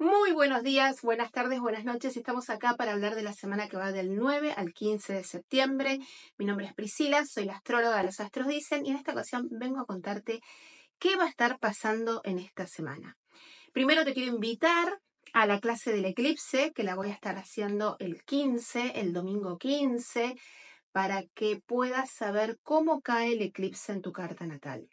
Muy buenos días, buenas tardes, buenas noches. Estamos acá para hablar de la semana que va del 9 al 15 de septiembre. Mi nombre es Priscila, soy la astróloga de los astros dicen y en esta ocasión vengo a contarte qué va a estar pasando en esta semana. Primero te quiero invitar a la clase del eclipse que la voy a estar haciendo el 15, el domingo 15, para que puedas saber cómo cae el eclipse en tu carta natal.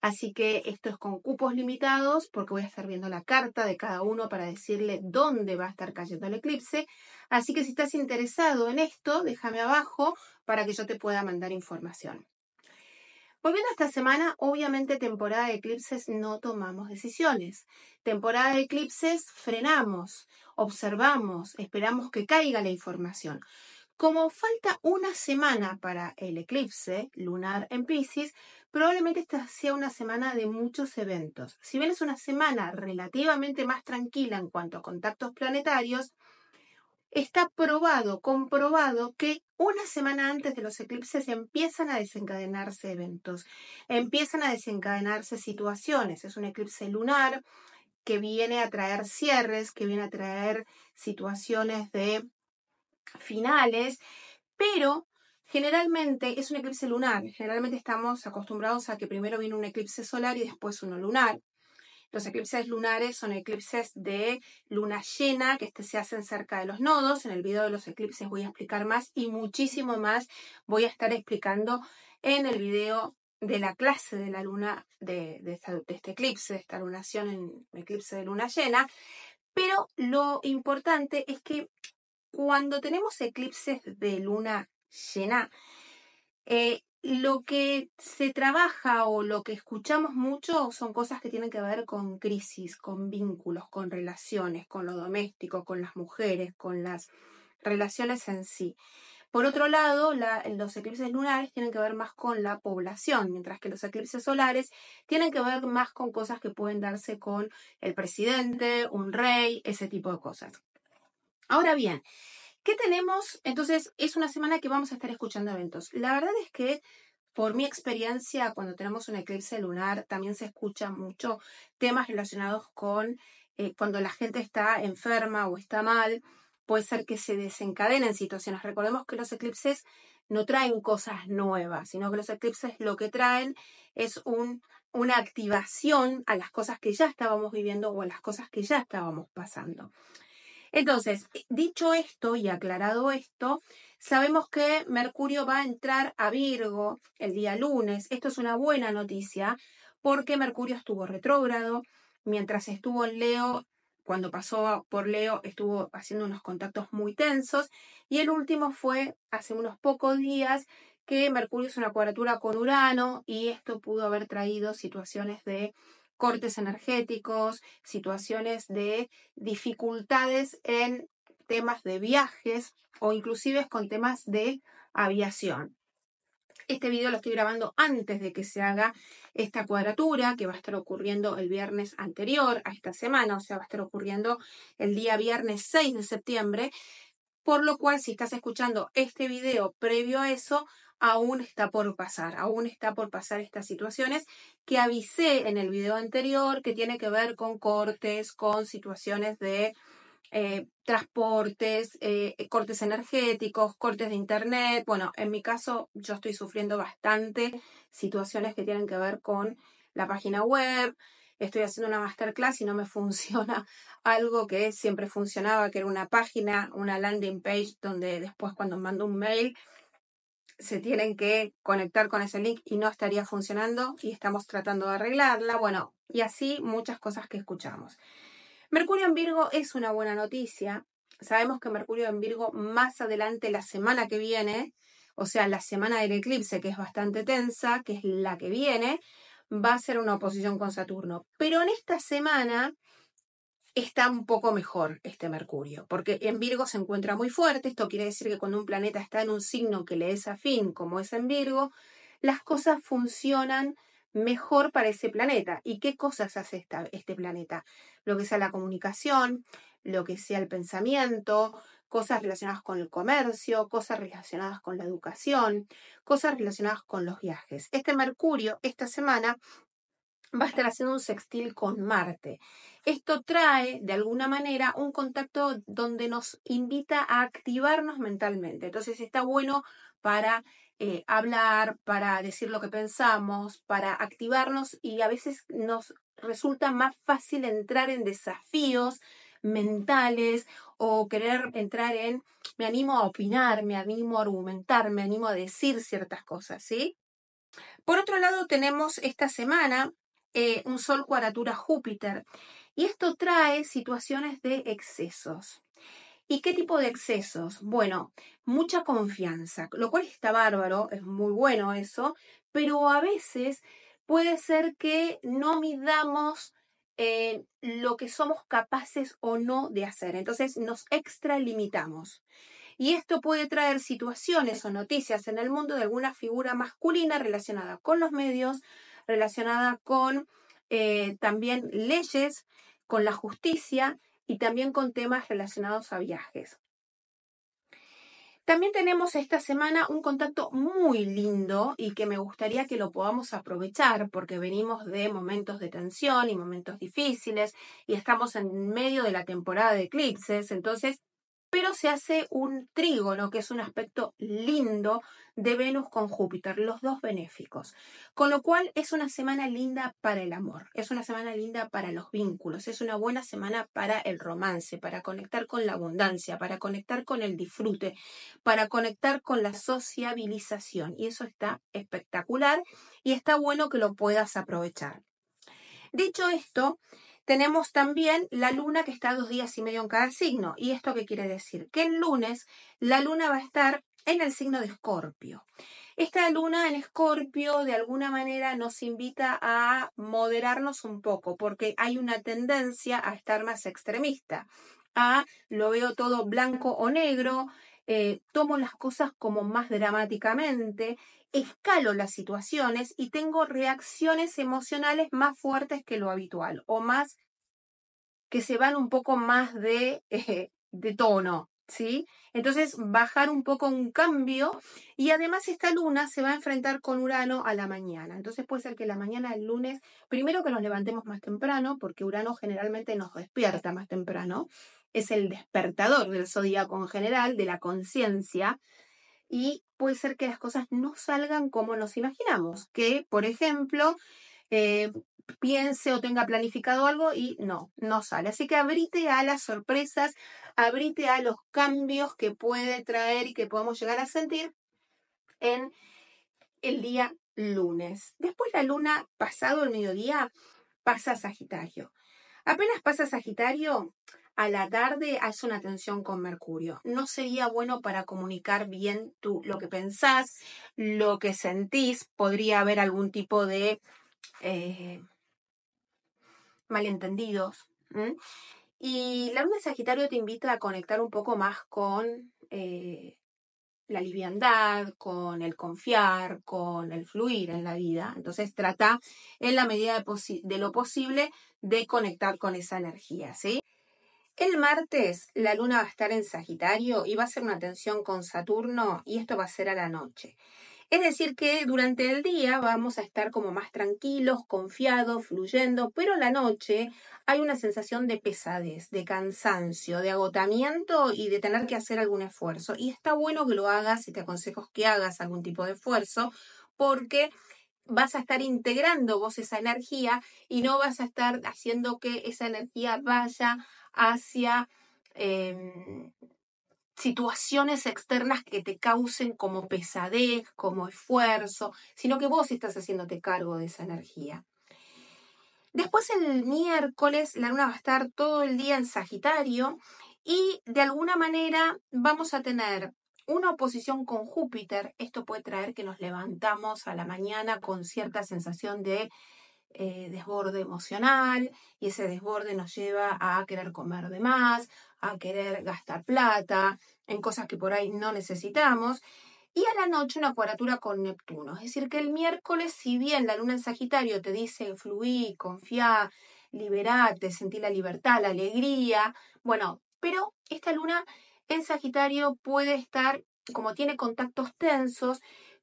Así que esto es con cupos limitados porque voy a estar viendo la carta de cada uno para decirle dónde va a estar cayendo el eclipse. Así que si estás interesado en esto, déjame abajo para que yo te pueda mandar información. Volviendo a esta semana, obviamente temporada de eclipses no tomamos decisiones. Temporada de eclipses frenamos, observamos, esperamos que caiga la información. Como falta una semana para el eclipse lunar en Pisces, probablemente esta sea una semana de muchos eventos. Si bien es una semana relativamente más tranquila en cuanto a contactos planetarios, está probado, comprobado que una semana antes de los eclipses empiezan a desencadenarse eventos, empiezan a desencadenarse situaciones. Es un eclipse lunar que viene a traer cierres, que viene a traer situaciones de finales, pero Generalmente es un eclipse lunar, generalmente estamos acostumbrados a que primero viene un eclipse solar y después uno lunar. Los eclipses lunares son eclipses de luna llena, que este se hacen cerca de los nodos. En el video de los eclipses voy a explicar más y muchísimo más voy a estar explicando en el video de la clase de la luna, de, este eclipse, de esta lunación en eclipse de luna llena. Pero lo importante es que cuando tenemos eclipses de luna llena. Eh, lo que se trabaja o lo que escuchamos mucho son cosas que tienen que ver con crisis, con vínculos, con relaciones, con lo doméstico, con las mujeres, con las relaciones en sí. Por otro lado, los eclipses lunares tienen que ver más con la población, mientras que los eclipses solares tienen que ver más con cosas que pueden darse con el presidente, un rey, ese tipo de cosas. Ahora bien, ¿Qué tenemos? Entonces, es una semana que vamos a estar escuchando eventos. La verdad es que, por mi experiencia, cuando tenemos un eclipse lunar, también se escuchan mucho temas relacionados con eh, cuando la gente está enferma o está mal, puede ser que se desencadenen situaciones. Recordemos que los eclipses no traen cosas nuevas, sino que los eclipses lo que traen es una activación a las cosas que ya estábamos viviendo o a las cosas que ya estábamos pasando. Entonces, eh, dicho esto y aclarado esto, sabemos que Mercurio va a entrar a Virgo el día lunes. Esto es una buena noticia porque Mercurio estuvo retrógrado. Mientras estuvo en Leo, cuando pasó por Leo, estuvo haciendo unos contactos muy tensos. Y el último fue hace unos pocos días que Mercurio es una cuadratura con Urano y esto pudo haber traído situaciones de cortes energéticos, situaciones de dificultades en temas de viajes o inclusive con temas de aviación. Este video lo estoy grabando antes de que se haga esta cuadratura que va a estar ocurriendo el viernes anterior a esta semana, o sea, va a estar ocurriendo el día viernes 6 de septiembre, por lo cual si estás escuchando este video previo a eso, aún está por pasar, aún está por pasar estas situaciones que avisé en el video anterior que tiene que ver con cortes, con situaciones de eh, transportes, eh, eh, cortes energéticos, cortes de internet. Bueno, en mi caso yo estoy sufriendo bastante situaciones que tienen que ver con la página web. Estoy haciendo una masterclass y no me funciona algo que siempre funcionaba, que era una página, una landing page, donde después cuando mando un mail se tienen que conectar con ese link y no estaría funcionando y estamos tratando de arreglarla. Bueno, y así muchas cosas que escuchamos. Mercurio en Virgo es una buena noticia. Sabemos que Mercurio en Virgo más adelante la semana que viene, o sea, la semana del eclipse que es bastante tensa, que es la que viene, va a ser una oposición con Saturno. Pero en esta semana está un poco mejor este Mercurio, porque en Virgo se encuentra muy fuerte, esto quiere decir que cuando un planeta está en un signo que le es afín, como es en Virgo, las cosas funcionan mejor para ese planeta. ¿Y qué cosas hace este planeta? Lo que sea la comunicación, lo que sea el pensamiento, cosas relacionadas con el comercio, cosas relacionadas con la educación, cosas relacionadas con los viajes. Este Mercurio, esta semana, va a estar haciendo un sextil con Marte. Esto trae, de alguna manera, un contacto donde nos invita a activarnos mentalmente. Entonces está bueno para eh, hablar, para decir lo que pensamos, para activarnos y a veces nos resulta más fácil entrar en desafíos mentales o querer entrar en, me animo a opinar, me animo a argumentar, me animo a decir ciertas cosas, ¿sí? Por otro lado, tenemos esta semana eh, un Sol cuadratura Júpiter. Y esto trae situaciones de excesos. ¿Y qué tipo de excesos? Bueno, mucha confianza, lo cual está bárbaro, es muy bueno eso, pero a veces puede ser que no midamos eh, lo que somos capaces o no de hacer. Entonces nos extralimitamos. Y esto puede traer situaciones o noticias en el mundo de alguna figura masculina relacionada con los medios, relacionada con eh, también leyes, con la justicia y también con temas relacionados a viajes. También tenemos esta semana un contacto muy lindo y que me gustaría que lo podamos aprovechar porque venimos de momentos de tensión y momentos difíciles y estamos en medio de la temporada de eclipses, entonces pero se hace un trígono, que es un aspecto lindo de Venus con Júpiter, los dos benéficos. Con lo cual es una semana linda para el amor, es una semana linda para los vínculos, es una buena semana para el romance, para conectar con la abundancia, para conectar con el disfrute, para conectar con la sociabilización. Y eso está espectacular y está bueno que lo puedas aprovechar. Dicho esto, tenemos también la luna que está dos días y medio en cada signo. ¿Y esto qué quiere decir? Que el lunes la luna va a estar en el signo de Escorpio. Esta luna en Escorpio de alguna manera nos invita a moderarnos un poco porque hay una tendencia a estar más extremista. A ah, lo veo todo blanco o negro, eh, tomo las cosas como más dramáticamente, escalo las situaciones y tengo reacciones emocionales más fuertes que lo habitual o más que se van un poco más de, eh, de tono, ¿sí? Entonces, bajar un poco un cambio y además esta luna se va a enfrentar con Urano a la mañana. Entonces puede ser que la mañana del lunes, primero que nos levantemos más temprano, porque Urano generalmente nos despierta más temprano es el despertador del zodíaco en general, de la conciencia, y puede ser que las cosas no salgan como nos imaginamos, que, por ejemplo, eh, piense o tenga planificado algo y no, no sale. Así que abrite a las sorpresas, abrite a los cambios que puede traer y que podemos llegar a sentir en el día lunes. Después la luna, pasado el mediodía, pasa Sagitario. Apenas pasa Sagitario, a la tarde haz una tensión con Mercurio. No sería bueno para comunicar bien tú lo que pensás, lo que sentís. Podría haber algún tipo de eh, malentendidos. Y la luna de Sagitario te invita a conectar un poco más con eh, la liviandad, con el confiar, con el fluir en la vida. Entonces trata en la medida de lo posible de conectar con esa energía, ¿sí? El martes la luna va a estar en Sagitario y va a ser una tensión con Saturno y esto va a ser a la noche. Es decir, que durante el día vamos a estar como más tranquilos, confiados, fluyendo, pero la noche hay una sensación de pesadez, de cansancio, de agotamiento y de tener que hacer algún esfuerzo. Y está bueno que lo hagas y te aconsejo que hagas algún tipo de esfuerzo porque vas a estar integrando vos esa energía y no vas a estar haciendo que esa energía vaya hacia em, situaciones externas que te causen como pesadez, como esfuerzo, sino que vos estás haciéndote cargo de esa energía. Después el miércoles la luna va a estar todo el día en Sagitario y de alguna manera vamos a tener una oposición con Júpiter. Esto puede traer que nos levantamos a la mañana con cierta sensación de eh, desborde emocional y ese desborde nos lleva a querer comer de más, a querer gastar plata en cosas que por ahí no necesitamos. Y a la noche una cuadratura con Neptuno. Es decir, que el miércoles, si bien la luna en Sagitario te dice fluí, confía, liberate, sentí la libertad, la alegría, bueno, pero esta luna en Sagitario puede estar, como tiene contactos tensos,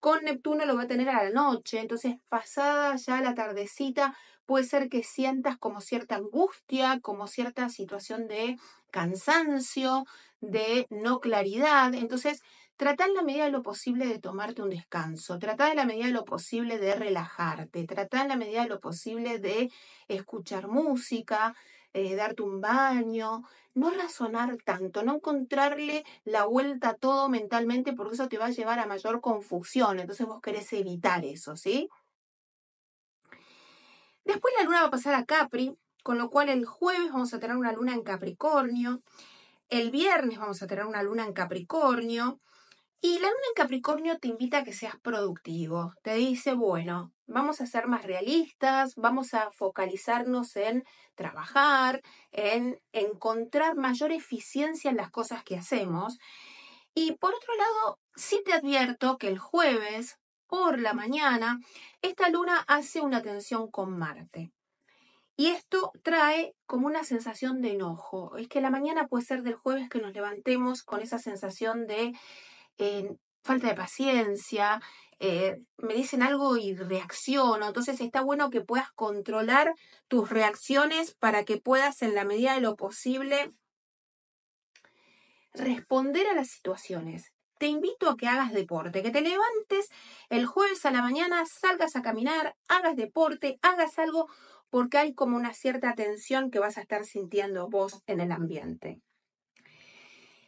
con Neptuno lo va a tener a la noche, entonces pasada ya la tardecita puede ser que sientas como cierta angustia, como cierta situación de cansancio, de no claridad, entonces trata en la medida de lo posible de tomarte un descanso, trata en la medida de lo posible de relajarte, trata en la medida de lo posible de escuchar música, eh, darte un baño, no razonar tanto, no encontrarle la vuelta a todo mentalmente porque eso te va a llevar a mayor confusión, entonces vos querés evitar eso, ¿sí? Después la luna va a pasar a Capri, con lo cual el jueves vamos a tener una luna en Capricornio, el viernes vamos a tener una luna en Capricornio, y la luna en Capricornio te invita a que seas productivo. Te dice, bueno, vamos a ser más realistas, vamos a focalizarnos en trabajar, en encontrar mayor eficiencia en las cosas que hacemos. Y por otro lado, sí te advierto que el jueves por la mañana, esta luna hace una tensión con Marte. Y esto trae como una sensación de enojo. Es que la mañana puede ser del jueves que nos levantemos con esa sensación de falta de paciencia, eh, me dicen algo y reacciono. Entonces está bueno que puedas controlar tus reacciones para que puedas, en la medida de lo posible, responder a las situaciones. Te invito a que hagas deporte, que te levantes el jueves a la mañana, salgas a caminar, hagas deporte, hagas algo, porque hay como una cierta tensión que vas a estar sintiendo vos en el ambiente.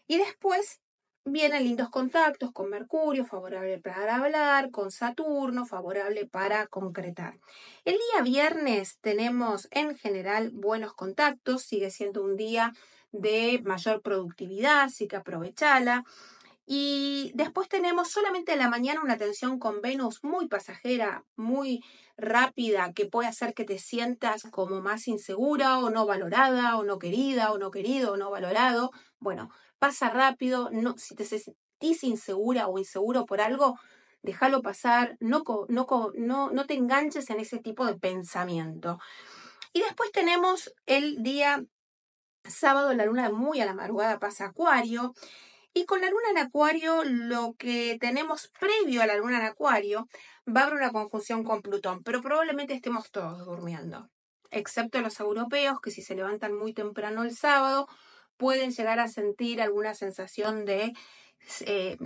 Y después Vienen lindos contactos con Mercurio, favorable para hablar, con Saturno, favorable para concretar. El día viernes tenemos en general buenos contactos, sigue siendo un día de mayor productividad, así que aprovechala. Y después tenemos solamente en la mañana una tensión con Venus muy pasajera, muy rápida, que puede hacer que te sientas como más insegura o no valorada o no querida o no querido o no valorado. Bueno, pasa rápido, no, si te sentís insegura o inseguro por algo, déjalo pasar, no, no, no, no te enganches en ese tipo de pensamiento. Y después tenemos el día sábado, la luna muy a la madrugada pasa Acuario. Y con la luna en Acuario, lo que tenemos previo a la luna en Acuario va a haber una conjunción con Plutón, pero probablemente estemos todos durmiendo, excepto los europeos que si se levantan muy temprano el sábado pueden llegar a sentir alguna sensación de, eh,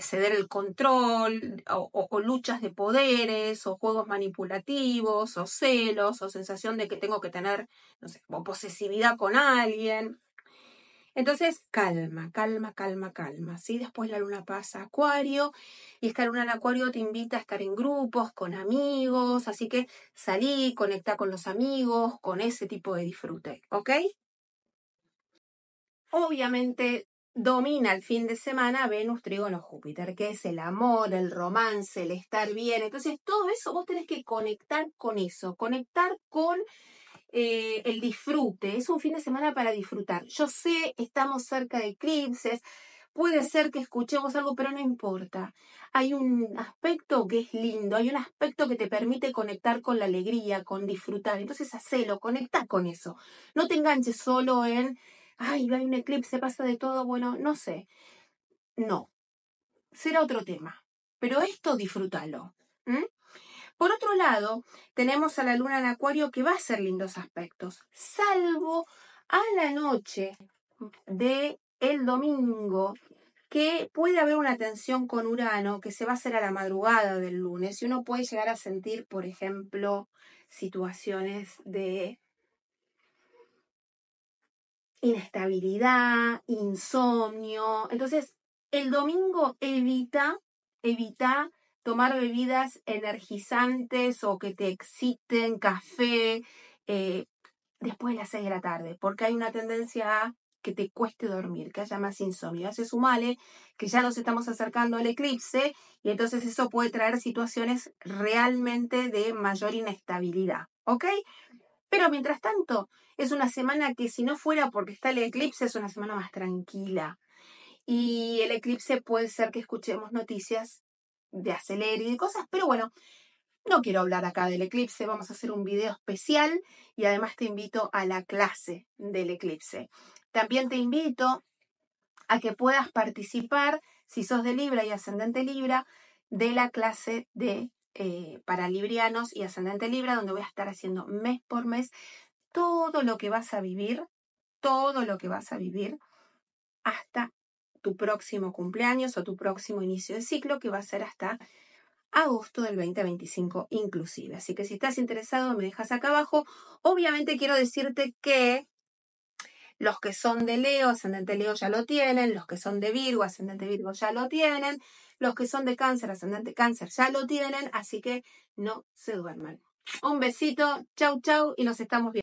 ceder el control o, luchas de poderes o juegos manipulativos o celos o sensación de que tengo que tener, no sé, posesividad con alguien. Entonces, calma, calma, calma, calma. Después la luna pasa a Acuario y esta luna en Acuario te invita a estar en grupos, con amigos, así que salí, conecta con los amigos, con ese tipo de disfrute, ¿ok? obviamente domina el fin de semana Venus, Trígono, Júpiter, que es el amor, el romance, el estar bien. Entonces, todo eso vos tenés que conectar con eso, conectar con eh, el disfrute. Es un fin de semana para disfrutar. Yo sé, estamos cerca de eclipses, puede ser que escuchemos algo, pero no importa. Hay un aspecto que es lindo, hay un aspecto que te permite conectar con la alegría, con disfrutar. Entonces, hacelo, conecta con eso. No te enganches solo en ay, hay un eclipse, pasa de todo, bueno, no sé. No, será otro tema, pero esto disfrútalo. Por otro lado, tenemos a la luna en acuario que va a hacer lindos aspectos, salvo a la noche de el domingo que puede haber una tensión con Urano que se va a hacer a la madrugada del lunes y uno puede llegar a sentir, por ejemplo, situaciones de inestabilidad, insomnio. Entonces, el domingo evita, evita tomar bebidas energizantes o que te exciten, café, eh, después de las 6 de la tarde, porque hay una tendencia a que te cueste dormir, que haya más insomnio. Hace su male que ya nos estamos acercando al eclipse y entonces eso puede traer situaciones realmente de mayor inestabilidad, ¿ok? Pero mientras tanto, es una semana que si no fuera porque está el eclipse, es una semana más tranquila. Y el eclipse puede ser que escuchemos noticias de acelerio y de cosas, pero bueno, no quiero hablar acá del eclipse, vamos a hacer un video especial y además te invito a la clase del eclipse. También te invito a que puedas participar, si sos de Libra y ascendente Libra, de la clase de eh, para librianos y ascendente libra, donde voy a estar haciendo mes por mes todo lo que vas a vivir, todo lo que vas a vivir hasta tu próximo cumpleaños o tu próximo inicio de ciclo, que va a ser hasta agosto del 2025 inclusive. Así que si estás interesado, me dejas acá abajo. Obviamente quiero decirte que los que son de Leo, ascendente Leo ya lo tienen, los que son de Virgo, ascendente Virgo ya lo tienen, los que son de cáncer, ascendente cáncer, ya lo tienen, así que no se duerman. Un besito, chau chau y nos estamos viendo.